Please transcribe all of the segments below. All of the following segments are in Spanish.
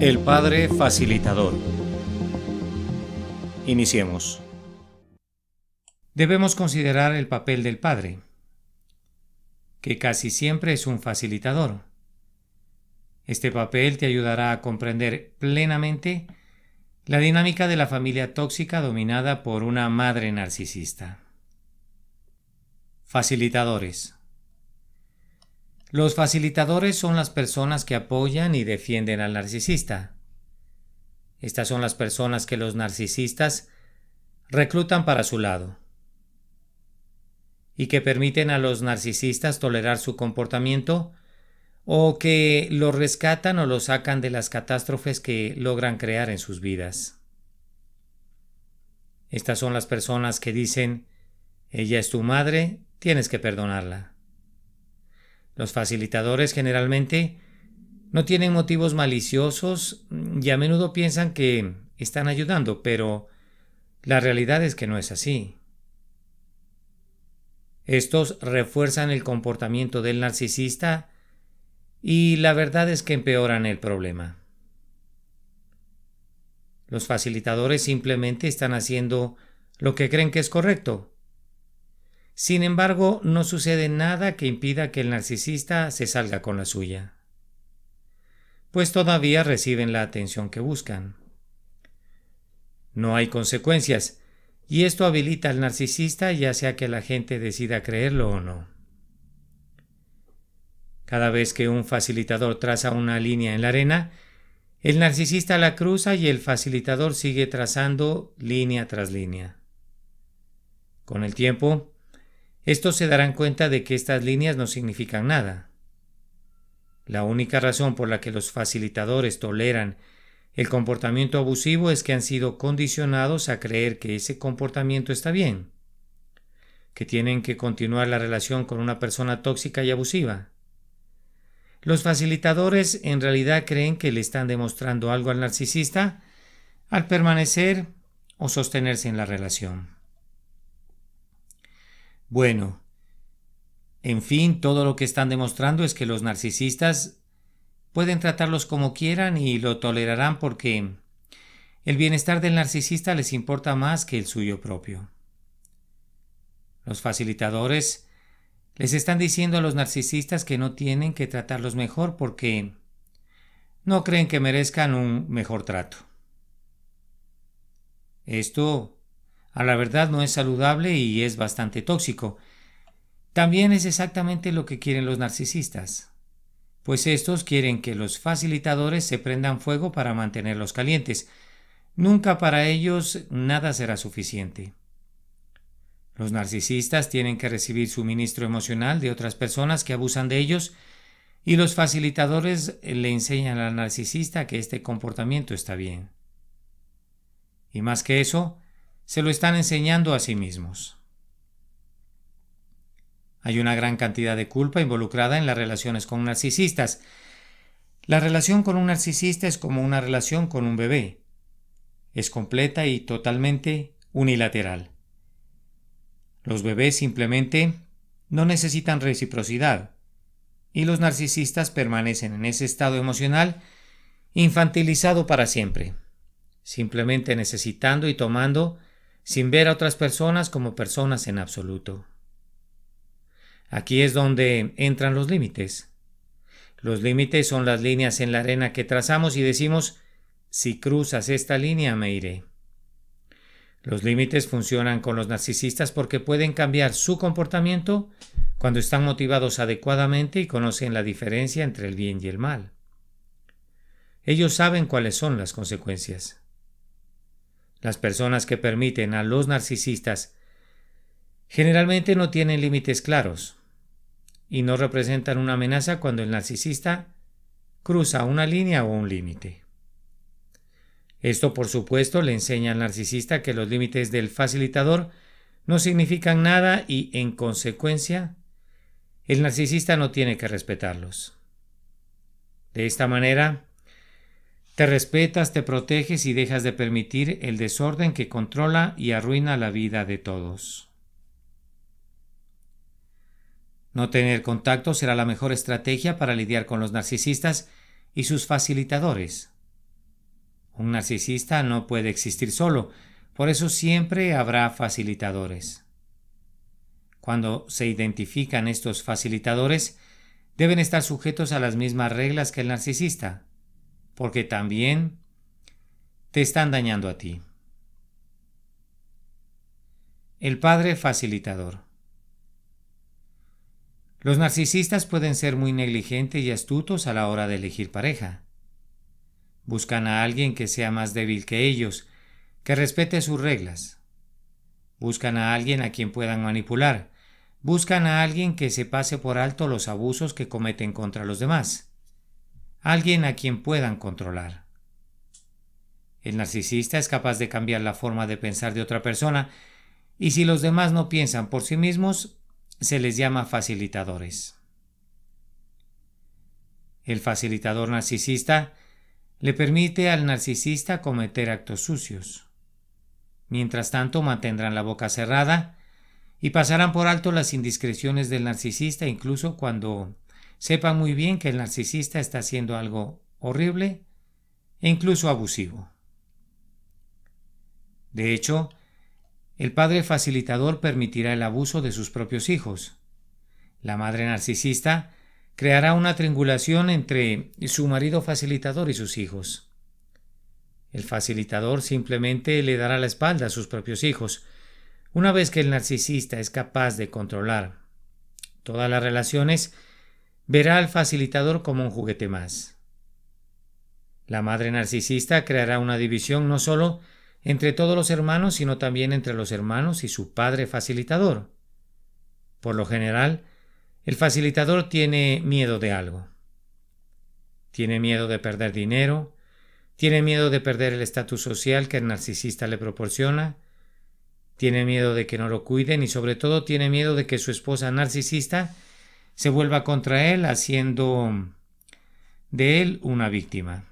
El Padre Facilitador. Iniciemos. Debemos considerar el papel del Padre, que casi siempre es un facilitador. Este papel te ayudará a comprender plenamente la dinámica de la familia tóxica dominada por una madre narcisista. Facilitadores. Los facilitadores son las personas que apoyan y defienden al narcisista. Estas son las personas que los narcisistas reclutan para su lado y que permiten a los narcisistas tolerar su comportamiento o que lo rescatan o lo sacan de las catástrofes que logran crear en sus vidas. Estas son las personas que dicen, ella es tu madre, tienes que perdonarla. Los facilitadores generalmente no tienen motivos maliciosos y a menudo piensan que están ayudando, pero la realidad es que no es así. Estos refuerzan el comportamiento del narcisista y la verdad es que empeoran el problema. Los facilitadores simplemente están haciendo lo que creen que es correcto, sin embargo, no sucede nada que impida que el narcisista se salga con la suya, pues todavía reciben la atención que buscan. No hay consecuencias, y esto habilita al narcisista ya sea que la gente decida creerlo o no. Cada vez que un facilitador traza una línea en la arena, el narcisista la cruza y el facilitador sigue trazando línea tras línea. Con el tiempo, estos se darán cuenta de que estas líneas no significan nada. La única razón por la que los facilitadores toleran el comportamiento abusivo es que han sido condicionados a creer que ese comportamiento está bien, que tienen que continuar la relación con una persona tóxica y abusiva. Los facilitadores en realidad creen que le están demostrando algo al narcisista al permanecer o sostenerse en la relación. Bueno, en fin, todo lo que están demostrando es que los narcisistas pueden tratarlos como quieran y lo tolerarán porque el bienestar del narcisista les importa más que el suyo propio. Los facilitadores les están diciendo a los narcisistas que no tienen que tratarlos mejor porque no creen que merezcan un mejor trato. Esto a la verdad no es saludable y es bastante tóxico. También es exactamente lo que quieren los narcisistas, pues estos quieren que los facilitadores se prendan fuego para mantenerlos calientes. Nunca para ellos nada será suficiente. Los narcisistas tienen que recibir suministro emocional de otras personas que abusan de ellos y los facilitadores le enseñan al narcisista que este comportamiento está bien. Y más que eso, se lo están enseñando a sí mismos. Hay una gran cantidad de culpa involucrada en las relaciones con narcisistas. La relación con un narcisista es como una relación con un bebé. Es completa y totalmente unilateral. Los bebés simplemente no necesitan reciprocidad y los narcisistas permanecen en ese estado emocional infantilizado para siempre, simplemente necesitando y tomando sin ver a otras personas como personas en absoluto. Aquí es donde entran los límites. Los límites son las líneas en la arena que trazamos y decimos, si cruzas esta línea me iré. Los límites funcionan con los narcisistas porque pueden cambiar su comportamiento cuando están motivados adecuadamente y conocen la diferencia entre el bien y el mal. Ellos saben cuáles son las consecuencias. Las personas que permiten a los narcisistas generalmente no tienen límites claros y no representan una amenaza cuando el narcisista cruza una línea o un límite. Esto, por supuesto, le enseña al narcisista que los límites del facilitador no significan nada y, en consecuencia, el narcisista no tiene que respetarlos. De esta manera, te respetas, te proteges y dejas de permitir el desorden que controla y arruina la vida de todos. No tener contacto será la mejor estrategia para lidiar con los narcisistas y sus facilitadores. Un narcisista no puede existir solo, por eso siempre habrá facilitadores. Cuando se identifican estos facilitadores, deben estar sujetos a las mismas reglas que el narcisista porque también te están dañando a ti. El padre facilitador. Los narcisistas pueden ser muy negligentes y astutos a la hora de elegir pareja. Buscan a alguien que sea más débil que ellos, que respete sus reglas. Buscan a alguien a quien puedan manipular. Buscan a alguien que se pase por alto los abusos que cometen contra los demás alguien a quien puedan controlar. El narcisista es capaz de cambiar la forma de pensar de otra persona y si los demás no piensan por sí mismos, se les llama facilitadores. El facilitador narcisista le permite al narcisista cometer actos sucios. Mientras tanto, mantendrán la boca cerrada y pasarán por alto las indiscreciones del narcisista incluso cuando sepa muy bien que el narcisista está haciendo algo horrible e incluso abusivo. De hecho, el padre facilitador permitirá el abuso de sus propios hijos. La madre narcisista creará una triangulación entre su marido facilitador y sus hijos. El facilitador simplemente le dará la espalda a sus propios hijos. Una vez que el narcisista es capaz de controlar todas las relaciones, verá al facilitador como un juguete más. La madre narcisista creará una división no solo entre todos los hermanos, sino también entre los hermanos y su padre facilitador. Por lo general, el facilitador tiene miedo de algo. Tiene miedo de perder dinero, tiene miedo de perder el estatus social que el narcisista le proporciona, tiene miedo de que no lo cuiden y sobre todo tiene miedo de que su esposa narcisista se vuelva contra él haciendo de él una víctima.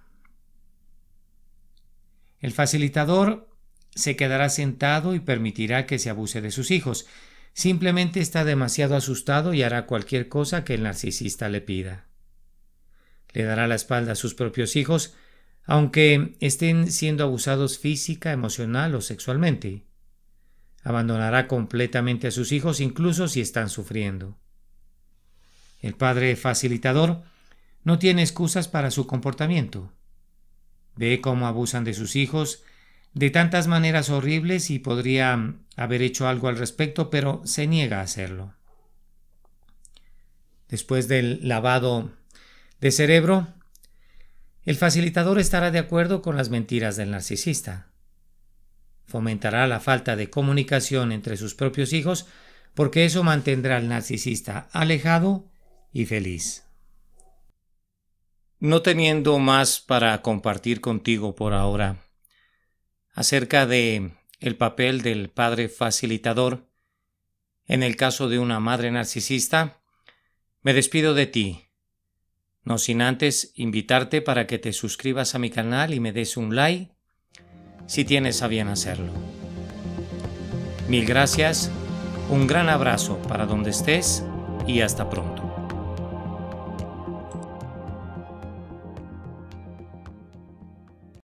El facilitador se quedará sentado y permitirá que se abuse de sus hijos. Simplemente está demasiado asustado y hará cualquier cosa que el narcisista le pida. Le dará la espalda a sus propios hijos, aunque estén siendo abusados física, emocional o sexualmente. Abandonará completamente a sus hijos incluso si están sufriendo. El padre facilitador no tiene excusas para su comportamiento. Ve cómo abusan de sus hijos de tantas maneras horribles y podría haber hecho algo al respecto, pero se niega a hacerlo. Después del lavado de cerebro, el facilitador estará de acuerdo con las mentiras del narcisista. Fomentará la falta de comunicación entre sus propios hijos porque eso mantendrá al narcisista alejado y feliz. No teniendo más para compartir contigo por ahora acerca de el papel del padre facilitador en el caso de una madre narcisista, me despido de ti, no sin antes invitarte para que te suscribas a mi canal y me des un like si tienes a bien hacerlo. Mil gracias, un gran abrazo para donde estés y hasta pronto.